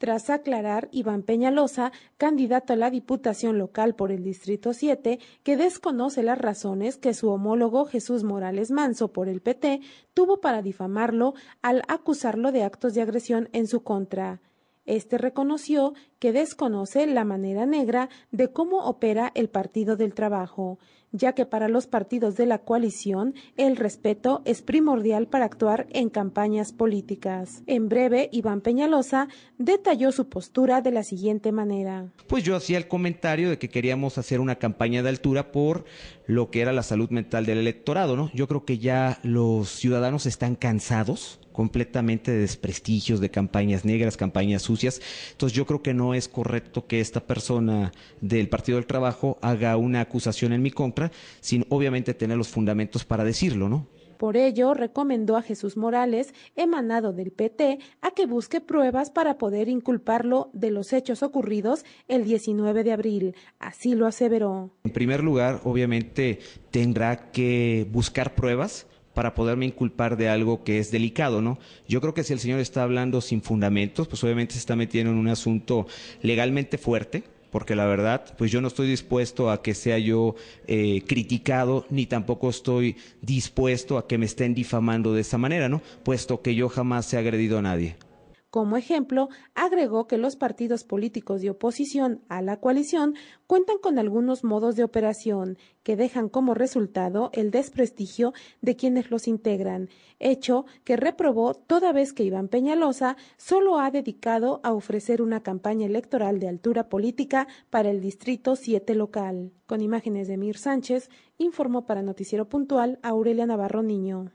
Tras aclarar, Iván Peñalosa, candidato a la Diputación Local por el Distrito 7, que desconoce las razones que su homólogo Jesús Morales Manso por el PT tuvo para difamarlo al acusarlo de actos de agresión en su contra. Este reconoció que desconoce la manera negra de cómo opera el Partido del Trabajo ya que para los partidos de la coalición el respeto es primordial para actuar en campañas políticas. En breve, Iván Peñalosa detalló su postura de la siguiente manera. Pues yo hacía el comentario de que queríamos hacer una campaña de altura por lo que era la salud mental del electorado, ¿no? Yo creo que ya los ciudadanos están cansados completamente de desprestigios, de campañas negras, campañas sucias. Entonces yo creo que no es correcto que esta persona del Partido del Trabajo haga una acusación en mi contra sin obviamente tener los fundamentos para decirlo, ¿no? Por ello, recomendó a Jesús Morales, emanado del PT, a que busque pruebas para poder inculparlo de los hechos ocurridos el 19 de abril. Así lo aseveró. En primer lugar, obviamente, tendrá que buscar pruebas para poderme inculpar de algo que es delicado, ¿no? Yo creo que si el señor está hablando sin fundamentos, pues obviamente se está metiendo en un asunto legalmente fuerte, porque la verdad, pues yo no estoy dispuesto a que sea yo eh, criticado, ni tampoco estoy dispuesto a que me estén difamando de esa manera, ¿no? Puesto que yo jamás he agredido a nadie. Como ejemplo, agregó que los partidos políticos de oposición a la coalición cuentan con algunos modos de operación que dejan como resultado el desprestigio de quienes los integran, hecho que reprobó toda vez que Iván Peñalosa solo ha dedicado a ofrecer una campaña electoral de altura política para el Distrito 7 local. Con imágenes de Mir Sánchez, informó para Noticiero Puntual Aurelia Navarro Niño.